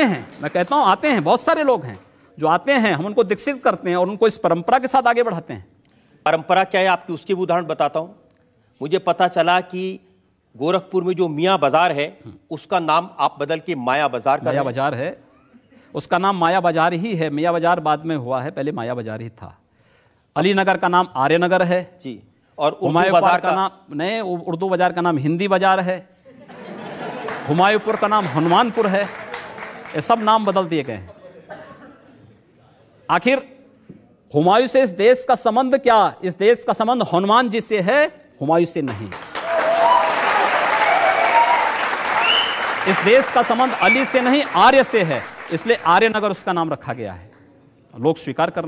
आते हैं मैं कहता हूँ आते हैं बहुत सारे लोग हैं जो आते हैं हम उनको दीक्षित करते हैं और उनको इस परंपरा के साथ आगे बढ़ाते हैं परंपरा क्या है आपकी उसके भी उदाहरण बताता हूँ मुझे पता चला कि गोरखपुर में जो मियाँ बाज़ार है उसका नाम आप बदल के माया बाज़ार का माया बाज़ार है उसका नाम माया बाज़ार ही है मियाँ बाज़ार बाद में हुआ है पहले माया बाज़ार ही था अली नगर का नाम आर्य नगर है जी और हुमायूं बाज़ार का नाम नहीं उर्दू बाज़ार का नाम हिंदी बाज़ार है हुमायूंपुर का नाम हनुमानपुर है ये सब नाम बदल दिए गए हैं आखिर हुमायूं से इस देश का संबंध क्या इस देश का संबंध हनुमान जी से है हुमायूं से नहीं इस देश का संबंध अली से नहीं आर्य से है इसलिए आर्यनगर उसका नाम रखा गया है लोग स्वीकार करना